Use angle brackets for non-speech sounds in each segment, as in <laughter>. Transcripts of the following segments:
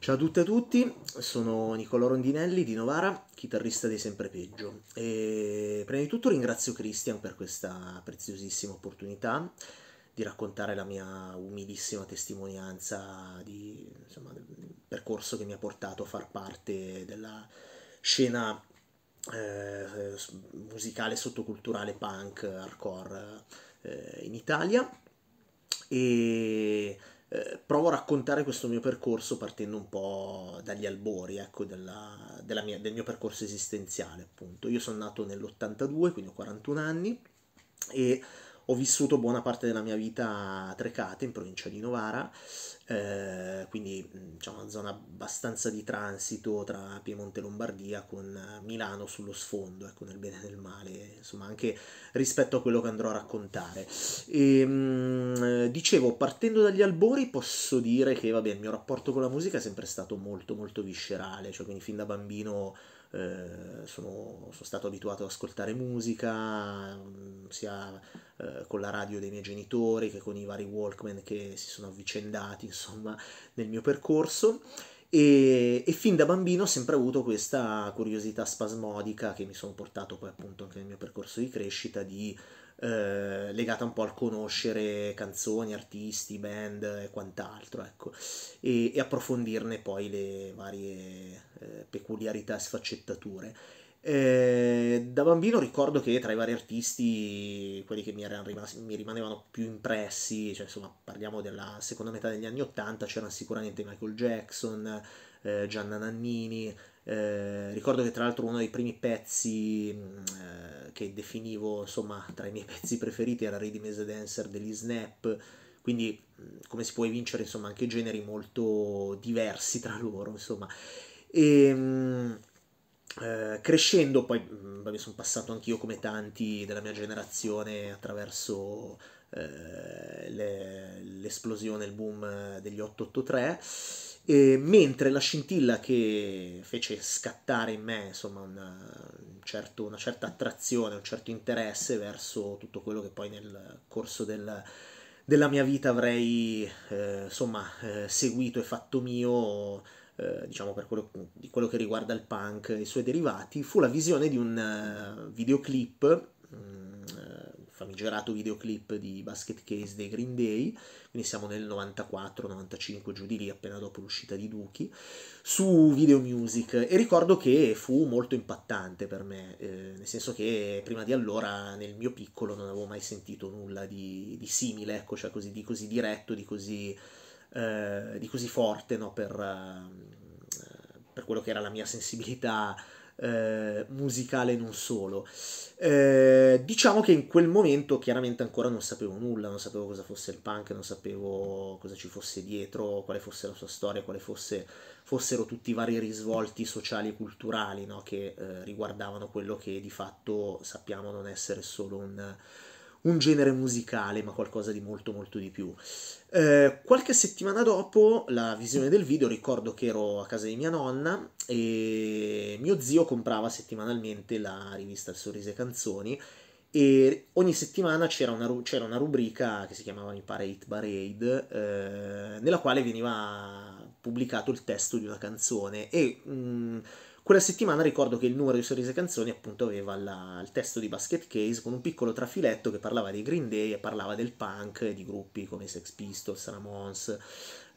Ciao a tutte e a tutti, sono Nicolò Rondinelli di Novara, chitarrista di Sempre Peggio. E prima di tutto ringrazio Christian per questa preziosissima opportunità di raccontare la mia umilissima testimonianza di, insomma, del percorso che mi ha portato a far parte della scena eh, musicale sottoculturale punk hardcore eh, in Italia. E eh, provo a raccontare questo mio percorso partendo un po' dagli albori ecco, della, della mia, del mio percorso esistenziale. Appunto. Io sono nato nell'82, quindi ho 41 anni e ho vissuto buona parte della mia vita a Trecate, in provincia di Novara, eh, quindi diciamo una zona abbastanza di transito tra Piemonte e Lombardia con eh, Milano sullo sfondo, ecco, nel bene e nel male, insomma anche rispetto a quello che andrò a raccontare. E, ehm, mh, dicevo, partendo dagli albori posso dire che vabbè, il mio rapporto con la musica è sempre stato molto molto viscerale, cioè quindi fin da bambino eh, sono, sono, stato abituato ad ascoltare musica, mm, sia eh, con la radio dei miei genitori che con i vari Walkman che si sono avvicendati, <laughs> insomma, nel mio percorso. E, e, fin da bambino ho sempre avuto questa curiosità spasmodica che mi sono portato poi appunto anche nel mio percorso di crescita di eh, legata un po' al conoscere canzoni, artisti, band e quant'altro, ecco, e, e approfondirne poi le varie eh, peculiarità e sfaccettature. Eh, da bambino ricordo che tra i vari artisti, quelli che mi, rimasti, mi rimanevano più impressi, cioè insomma parliamo della seconda metà degli anni Ottanta, c'erano sicuramente Michael Jackson, eh, Gianna Nannini, eh, ricordo che tra l'altro uno dei primi pezzi mm, eh, che definivo insomma tra i miei <laughs> pezzi preferiti era Ready Mesa Dancer degli Snap, quindi come si può evincere insomma anche generi molto diversi tra loro insomma. E, ehm, eh, crescendo poi vabbè, sono passato anch'io come tanti della mia generazione attraverso eh, le, l'esplosione, il boom eh, degli 883 e mentre la scintilla che fece scattare in me insomma, una, un certo, una, certa attrazione, un certo interesse verso tutto quello che poi nel corso del, della mia vita avrei eh, insomma, eh, seguito e fatto mio, eh, diciamo per quello, di quello che riguarda il punk e i suoi derivati, fu la visione di un eh, videoclip. Mh, mm, famigerato videoclip di Basket Case dei Green Day, quindi siamo nel 94-95 giù di lì, appena dopo l'uscita di Duki, su Video Music e ricordo che fu molto impattante per me, eh, nel senso che prima di allora nel mio piccolo non avevo mai sentito nulla di, di simile, ecco, cioè così, di così diretto, di così, eh, di così forte no, per, ehm, per quello che era la mia sensibilità eh, musicale non solo. Eh, diciamo che in quel momento chiaramente ancora non sapevo nulla, non sapevo cosa fosse il punk, non sapevo cosa ci fosse dietro, quale fosse la sua storia, quale fosse, fossero tutti i vari risvolti sociali e culturali no? che eh, riguardavano quello che di fatto sappiamo non essere solo un un genere musicale, ma qualcosa di molto molto di più. Eh, qualche settimana dopo la visione del video ricordo che ero a casa di mia nonna e mio zio comprava settimanalmente la rivista Il Sorriso e Canzoni e ogni settimana c'era una, c'era una, rubrica che si chiamava mi pare Hit Barade eh, nella quale veniva pubblicato il testo di una canzone e mh, mm, quella settimana ricordo che il numero di Sorrisi e Canzoni appunto aveva la, il testo di Basket Case con un piccolo trafiletto che parlava dei Green Day e parlava del punk e di gruppi come Sex Pistols, Ramones,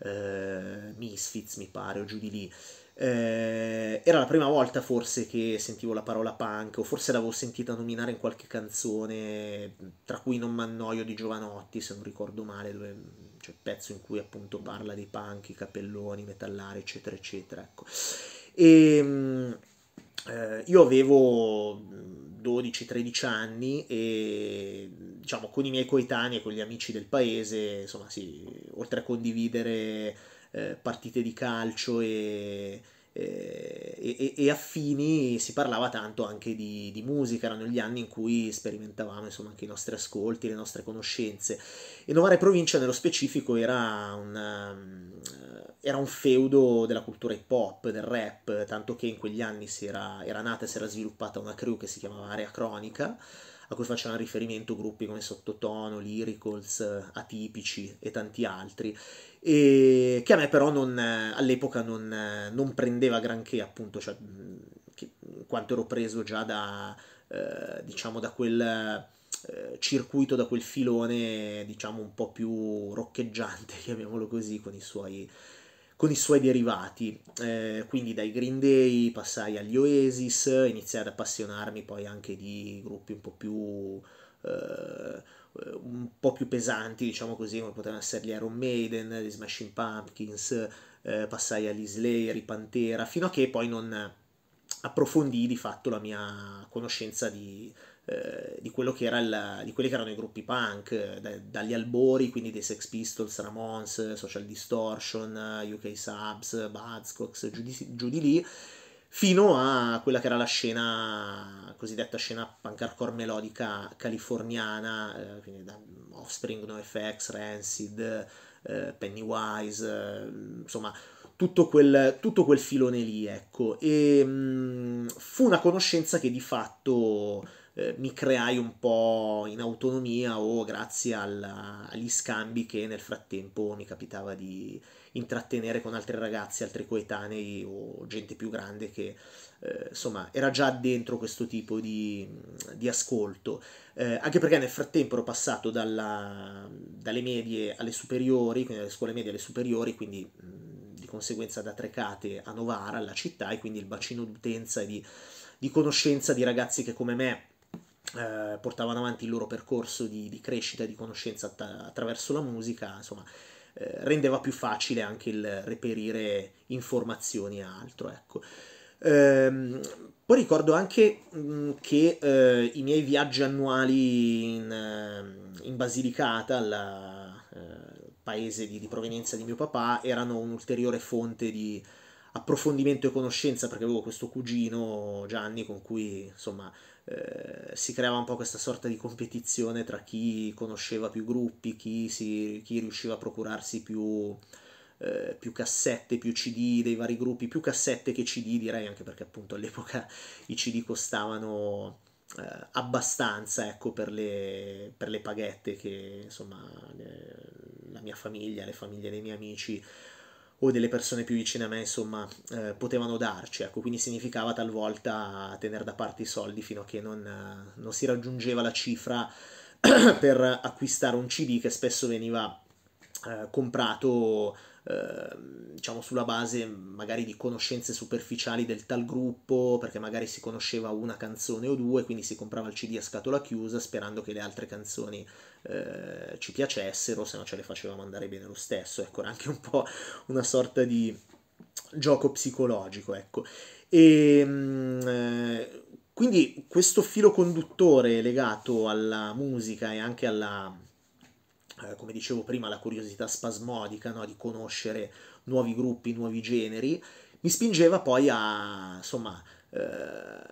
eh, Misfits mi pare o giù di lì. Eh, era la prima volta forse che sentivo la parola punk o forse l'avevo sentita nominare in qualche canzone tra cui Non m'annoio di Giovanotti se non ricordo male dove c'è cioè, il pezzo in cui appunto parla dei punk, i capelloni, metallari eccetera eccetera ecco e, ehm, eh, io avevo 12-13 anni e diciamo con i miei coetanei e con gli amici del paese, insomma sì, oltre a condividere eh, partite di calcio e eh, e, e, affini si parlava tanto anche di, di, musica, erano gli anni in cui sperimentavamo insomma anche i nostri ascolti, le nostre conoscenze. E Novara e Provincia nello specifico era un, eh, era un feudo della cultura hip hop, del rap, tanto che in quegli anni era, era nata e si era sviluppata una crew che si chiamava Area Cronica a cui facevano riferimento gruppi come Sottotono, Lyricals, eh, Atipici e tanti altri, e che a me però non, eh, all'epoca non, eh, non, prendeva granché, appunto, cioè, che, quanto ero preso già da, eh, diciamo, da quel circuito da quel filone diciamo un po' più roccheggiante <laughs> chiamiamolo così con i suoi con i suoi derivati, eh, quindi dai Green Day passai agli Oasis, iniziai ad appassionarmi poi anche di gruppi un po' più... Eh, un po' più pesanti, diciamo così, come potevano essere gli Iron Maiden, gli Smashing Pumpkins, eh, passai agli Slayer, i Pantera, fino a che poi non approfondì di fatto la mia conoscenza di, eh, di, il, di, quelli che erano i gruppi punk, da, dagli albori, quindi dei Sex Pistols, Ramones, Social Distortion, UK Subs, Buzzcocks, giù di, giù di lì, fino a quella che era la scena, cosiddetta scena punk hardcore melodica californiana, eh, quindi da Offspring, NoFX, Rancid, eh, Pennywise, eh, insomma... Tutto quel, tutto quel, filone lì, ecco. E mh, mm, fu una conoscenza che di fatto eh, mi creai un po' in autonomia o grazie alla, agli scambi che nel frattempo mi capitava di intrattenere con altri ragazzi, altri coetanei o gente più grande che eh, insomma era già dentro questo tipo di, di ascolto. Eh, anche perché nel frattempo ero passato dalla, dalle medie alle superiori, quindi dalle scuole medie alle superiori, quindi mh, di conseguenza da Trecate a Novara, alla città, e quindi il bacino d'utenza e di, di conoscenza di ragazzi che come me eh, portavano avanti il loro percorso di, di crescita, di conoscenza att- attraverso la musica, insomma, eh, rendeva più facile anche il reperire informazioni e altro, ecco. Ehm, poi ricordo anche mh, mm, che eh, i miei viaggi annuali in, ehm, in Basilicata, al eh, paese di, di, provenienza di mio papà, erano un'ulteriore fonte di approfondimento e conoscenza perché avevo questo cugino Gianni con cui insomma eh, si creava un po' questa sorta di competizione tra chi conosceva più gruppi, chi, si, chi riusciva a procurarsi più, eh, più, cassette, più CD dei vari gruppi, più cassette che CD direi, anche perché appunto all'epoca i CD costavano eh, abbastanza ecco, per, le, per le paghette che insomma le, la mia famiglia, le famiglie dei miei amici o delle persone più vicine a me, insomma, eh, potevano darci, ecco, quindi significava talvolta tenere da parte i soldi fino a che non, eh, non si raggiungeva la cifra <clears throat> per acquistare un CD che spesso veniva eh, comprato eh, diciamo sulla base magari di conoscenze superficiali del tal gruppo, perché magari si conosceva una canzone o due, quindi si comprava il CD a scatola chiusa sperando che le altre canzoni eh, ci piacessero, se no ce le facevamo andare bene lo stesso. Ecco, era anche un po' una sorta di gioco psicologico, ecco. E, ehm, eh, quindi questo filo conduttore legato alla musica e anche alla eh, come dicevo prima, la curiosità spasmodica no? di conoscere nuovi gruppi, nuovi generi, mi spingeva poi a, insomma, eh,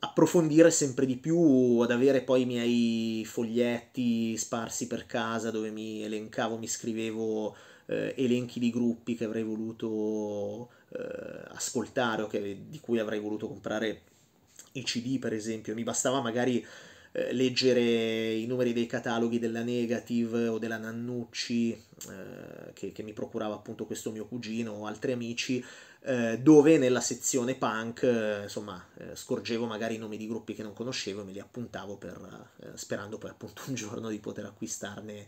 approfondire sempre di più, ad avere poi i miei foglietti sparsi per casa dove mi elencavo, mi scrivevo eh, elenchi di gruppi che avrei voluto eh, ascoltare o che, di cui avrei voluto comprare i CD, per esempio. Mi bastava magari eh, leggere i numeri dei cataloghi della Negative o della Nannucci, eh, che, che, mi procurava appunto questo mio cugino o altri amici, eh, dove nella sezione punk, eh, insomma, eh, scorgevo magari i nomi di gruppi che non conoscevo e me li appuntavo per, sperando poi appunto un giorno di poter acquistarne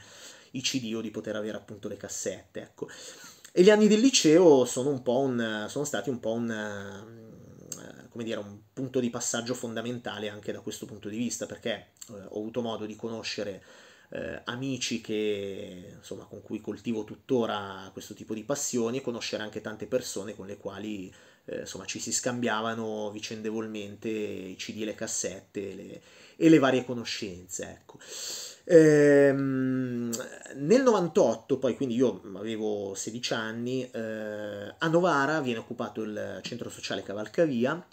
i CD o di poter avere appunto le cassette, ecco. E gli anni del liceo sono, un po un, sono stati un po' un, come dire, un punto di passaggio fondamentale anche da questo punto di vista, perché eh, ho avuto modo di conoscere eh, amici che, insomma, con cui coltivo tuttora questo tipo di passioni e conoscere anche tante persone con le quali eh, insomma, ci si scambiavano vicendevolmente i CD, le cassette le, e le varie conoscenze. Ecco. Ehm, nel 98, poi quindi io avevo 16 anni, eh, a Novara viene occupato il centro sociale Cavalcavia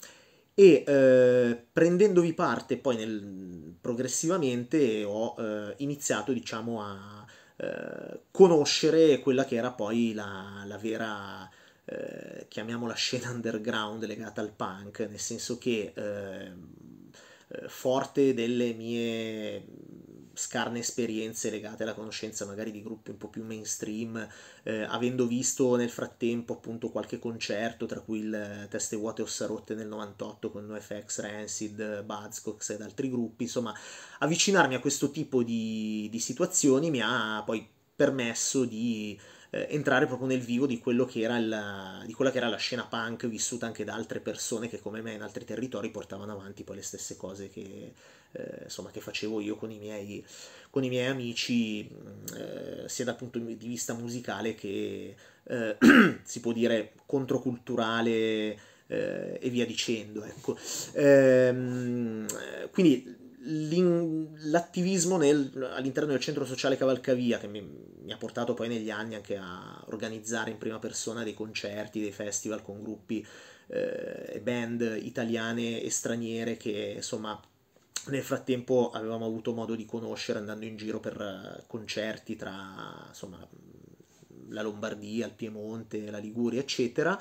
e eh, prendendovi parte poi nel, progressivamente ho eh, iniziato diciamo a eh, conoscere quella che era poi la, la vera eh, chiamiamola scena underground legata al punk nel senso che ehm, eh, forte delle mie scarne esperienze legate alla conoscenza magari di gruppi un po' più mainstream, eh, avendo visto nel frattempo appunto qualche concerto, tra cui il Teste Vuote Ossa Rotte nel 98 con NoFX, Rancid, Buzzcocks ed altri gruppi, insomma avvicinarmi a questo tipo di, di situazioni mi ha poi permesso di eh, entrare proprio nel vivo di, la, di, quella che era la scena punk vissuta anche da altre persone che come me in altri territori portavano avanti poi le stesse cose che, eh, insomma, che facevo io con i miei, con i miei amici mm, eh, sia dal punto di vista musicale che eh, <clears throat> si può dire controculturale eh, e via dicendo ecco. ehm, quindi l'attivismo nel, all'interno del centro sociale Cavalcavia, che mi, mi, ha portato poi negli anni anche a organizzare in prima persona dei concerti, dei festival con gruppi eh, e eh, band italiane e straniere che insomma nel frattempo avevamo avuto modo di conoscere andando in giro per eh, concerti tra insomma la Lombardia, il Piemonte, la Liguria, eccetera,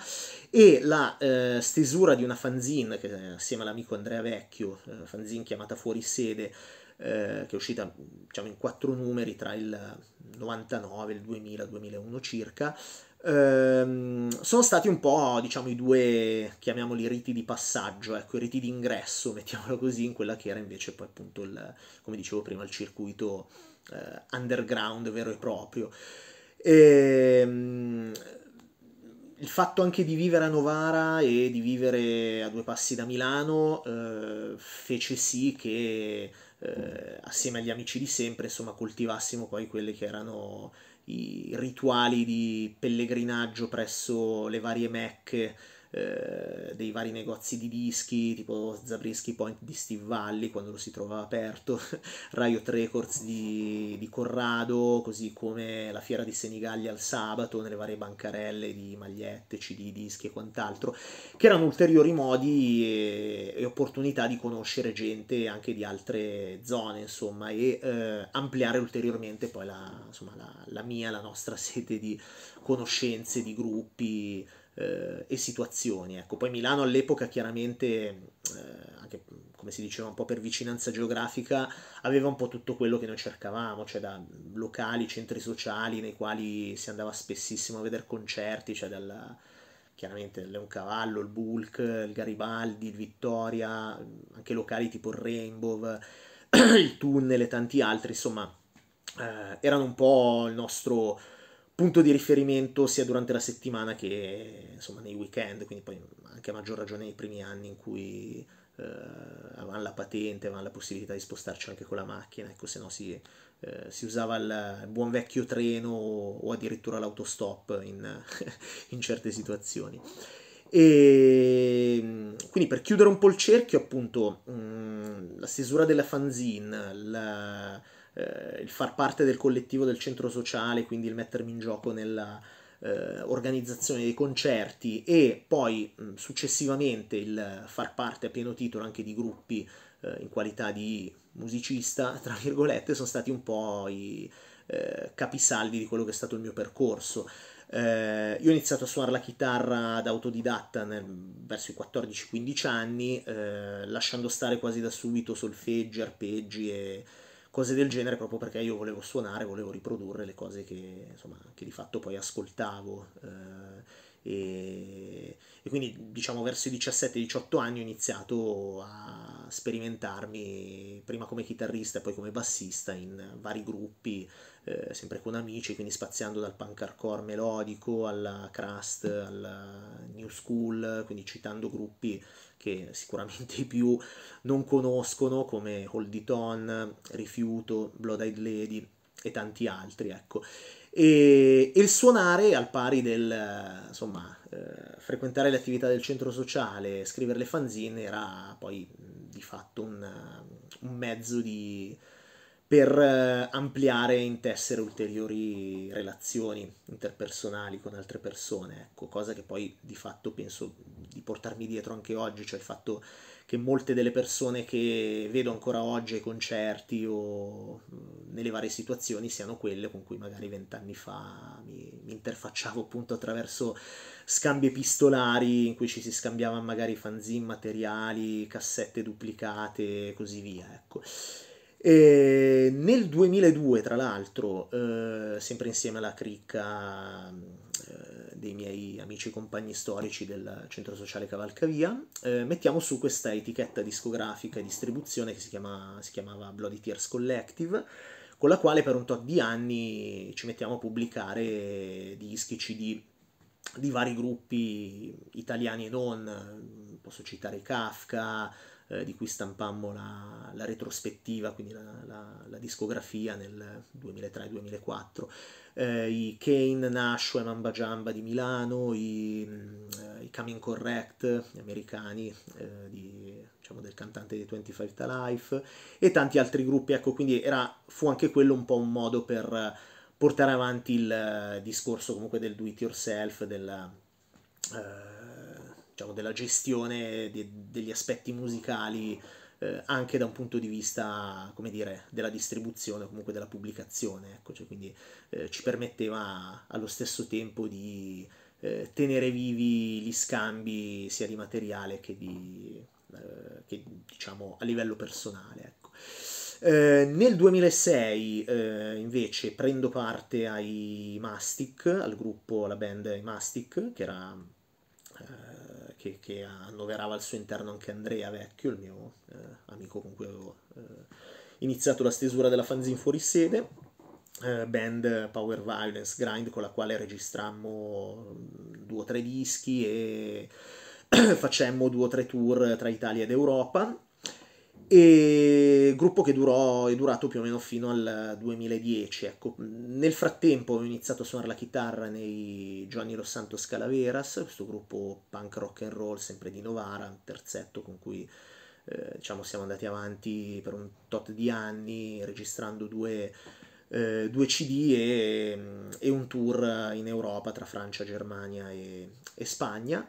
e la eh, stesura di una fanzine, che, eh, assieme all'amico Andrea Vecchio, eh, fanzine chiamata Fuori Sede, eh, che è uscita diciamo, in quattro numeri tra il 99 e il 2000, 2001 circa, ehm, sono stati un po' diciamo, i due, chiamiamoli riti di passaggio, ecco, i riti di ingresso, <laughs> mettiamolo così, in quella che era invece poi appunto, il, come dicevo prima, il circuito eh, underground vero e proprio. Ehm, il fatto anche di vivere a Novara e di vivere a due passi da Milano eh, fece sì che eh, assieme agli amici di sempre insomma coltivassimo poi quelli che erano i rituali di pellegrinaggio presso le varie mecche eh, dei vari negozi di dischi, tipo Zabriskie Point di Steve Valli quando lo si trovava aperto, <laughs> Riot Records di, di, Corrado, così come la fiera di Senigallia al sabato, nelle varie bancarelle di magliette, CD, dischi e quant'altro, che erano ulteriori modi e, e opportunità di conoscere gente anche di altre zone, insomma, e eh, ampliare ulteriormente poi la, insomma, la, la mia, la nostra <laughs> sete di conoscenze, di gruppi eh, e situazioni. Ecco. Poi Milano all'epoca chiaramente, eh, anche come si diceva un po' per vicinanza geografica, aveva un po' tutto quello che noi cercavamo, cioè da locali, centri sociali nei quali si andava spessissimo a vedere concerti, cioè dalla, chiaramente il Leoncavallo, il Bulk, il Garibaldi, il Vittoria, anche locali tipo il Rainbow, <clears throat> il Tunnel e tanti altri, insomma eh, erano un po' il nostro punto di riferimento sia durante la settimana che insomma, nei weekend, quindi poi anche a maggior ragione nei primi anni in cui eh, avevamo la patente, avevamo la possibilità di spostarci anche con la macchina, ecco, se no si, eh, si usava il, buon vecchio treno o addirittura l'autostop in, <laughs> in certe situazioni. E ehm, quindi per chiudere un po' il cerchio, appunto, mh, mm, la stesura della fanzine, la eh, il far parte del collettivo del centro sociale, quindi il mettermi in gioco nella eh, organizzazione dei concerti e poi mh, successivamente il far parte a pieno titolo anche di gruppi eh, in qualità di musicista, <laughs> tra virgolette, sono stati un po' i eh, capisaldi di quello che è stato il mio percorso. Eh, io ho iniziato a suonare la chitarra da autodidatta nel, verso i 14-15 anni, eh, lasciando stare quasi da subito solfeggi, arpeggi e cose del genere proprio perché io volevo suonare, volevo riprodurre le cose che, insomma, che di fatto poi ascoltavo. Eh, e, e, quindi diciamo verso i 17-18 anni ho iniziato a sperimentarmi prima come chitarrista e poi come bassista in vari gruppi, eh, sempre con amici, quindi spaziando dal punk hardcore melodico alla crust, alla new school, quindi citando gruppi che sicuramente i più non conoscono come Hold It On, Rifiuto, Blood Eyed Lady e tanti altri, ecco. E, e il suonare al pari del, insomma, eh, frequentare le attività del centro sociale, scrivere le fanzine era poi di fatto un, un mezzo di, per eh, ampliare e intessere ulteriori relazioni interpersonali con altre persone, ecco, cosa che poi di fatto penso di portarmi dietro anche oggi, cioè il fatto che molte delle persone che vedo ancora oggi ai concerti o nelle varie situazioni siano quelle con cui magari vent'anni fa mi, mi, interfacciavo appunto attraverso scambi epistolari in cui ci si scambiava magari fanzine, materiali, cassette duplicate e così via, ecco. E ehm, nel 2002, tra l'altro, eh, sempre insieme alla cricca eh, dei miei amici e compagni storici del Centro Sociale Cavalcavia, eh, mettiamo su questa etichetta discografica e distribuzione che si, chiama, si chiamava Bloody Tears Collective, con la quale per un tot di anni ci mettiamo a pubblicare dischi, cd di vari gruppi italiani e non, posso citare Kafka, eh, di cui stampammo la, la retrospettiva, quindi la, la, la discografia nel 2003-2004, eh, i Kane, Nashua e Mamba Jamba di Milano, i, eh, i Coming Correct, gli americani eh, di, diciamo, del cantante di 25 Ta Life e tanti altri gruppi, ecco, quindi era, fu anche quello un po' un modo per portare avanti il eh, discorso comunque del do it yourself, della... Uh, diciamo, della gestione de- degli aspetti musicali eh, anche da un punto di vista, come dire, della distribuzione o comunque della pubblicazione, ecco, cioè, quindi eh, ci permetteva allo stesso tempo di eh, tenere vivi gli scambi sia di materiale che di, eh, che, diciamo, a livello personale, ecco. Eh, nel 2006 eh, invece prendo parte ai Mastic, al gruppo, alla band Mastic, che era che, che annoverava al suo interno anche Andrea Vecchio, il mio eh, amico con cui avevo eh, iniziato la stesura della fanzine fuori sede, eh, band Power Violence Grind con la quale registrammo mm, due o tre dischi e <clears throat> facemmo due o tre tour tra Italia ed Europa e gruppo che durò, è durato più o meno fino al 2010. Ecco. Nel frattempo ho iniziato a suonare la chitarra nei Giovanni Los Santos Calaveras, questo gruppo punk rock and roll sempre di Novara, un terzetto con cui eh, diciamo, siamo andati avanti per un tot di anni registrando due, eh, due CD e, e, un tour in Europa tra Francia, Germania e, e Spagna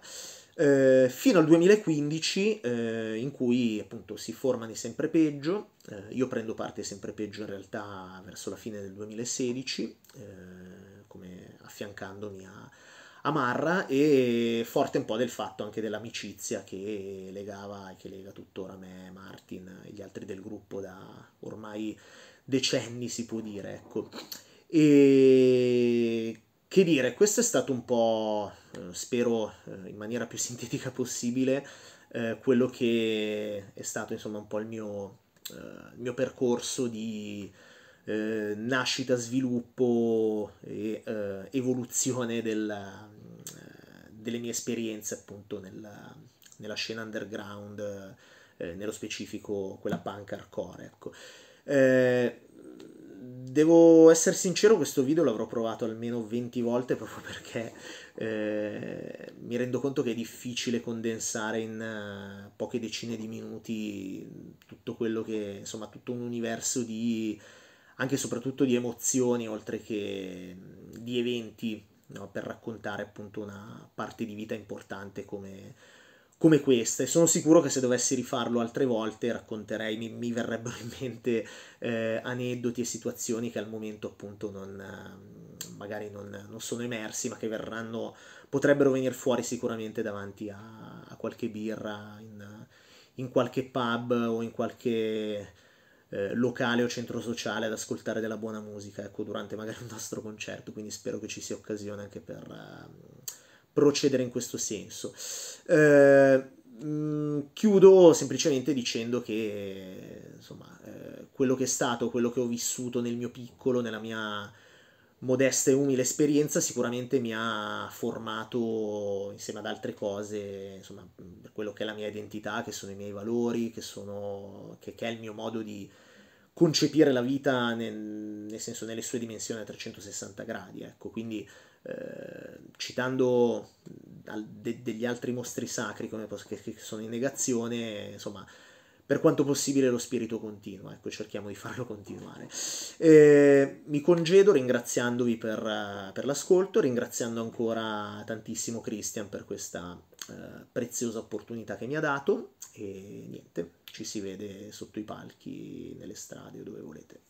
eh, fino al 2015 eh, in cui appunto si formano sempre peggio, eh, io prendo parte sempre peggio in realtà verso la fine del 2016, eh, come affiancandomi a, Amarra e forte un po' del fatto anche dell'amicizia che legava e che lega tuttora me, Martin e gli altri del gruppo da ormai decenni si può dire, ecco. E che dire, questo è stato un po', eh, spero eh, in maniera più <laughs> sintetica possibile, eh, quello che è stato insomma un po' il mio, eh, il mio percorso di eh, nascita, sviluppo e eh, evoluzione della, delle mie esperienze appunto nella, nella scena underground, nello specifico quella punk hardcore. Ecco Devo essere sincero, questo video l'avrò provato almeno 20 volte proprio <laughs> perché eh, mi rendo conto che è difficile condensare in eh, poche decine di minuti tutto quello che, insomma, tutto un universo di, anche e soprattutto di emozioni, oltre che di eventi, no, per raccontare appunto una parte di vita importante come come questa e sono sicuro che se dovessi rifarlo altre volte racconterei, mi, mi verrebbero in mente eh, aneddoti e situazioni che al momento appunto non, ehm, magari non, non sono emersi ma che verranno, potrebbero venire fuori sicuramente davanti a, a qualche birra in, in qualche pub o in qualche eh, locale o centro sociale ad ascoltare della buona musica, ecco, durante magari un nostro concerto, quindi spero che ci sia occasione anche per, ehm, procedere in questo senso. Eh, mm, chiudo semplicemente dicendo che insomma, eh, quello che è stato, quello che ho vissuto nel mio piccolo, nella mia modesta e umile esperienza, sicuramente mi ha formato insieme ad altre cose, insomma, per quello che è la mia identità, che sono i miei valori, che, sono, che, che è il mio modo di concepire la vita nel, nel senso nelle sue dimensioni a 360 gradi, ecco, quindi eh, citando de- degli altri mostri sacri come, che, che sono in negazione, insomma, per quanto possibile lo spirito continua, ecco cerchiamo di farlo continuare. Eh, mi congedo ringraziandovi per, eh, per, l'ascolto, ringraziando ancora tantissimo Christian per questa eh, preziosa opportunità che mi ha dato e niente, ci si vede sotto i palchi, nelle strade o dove volete.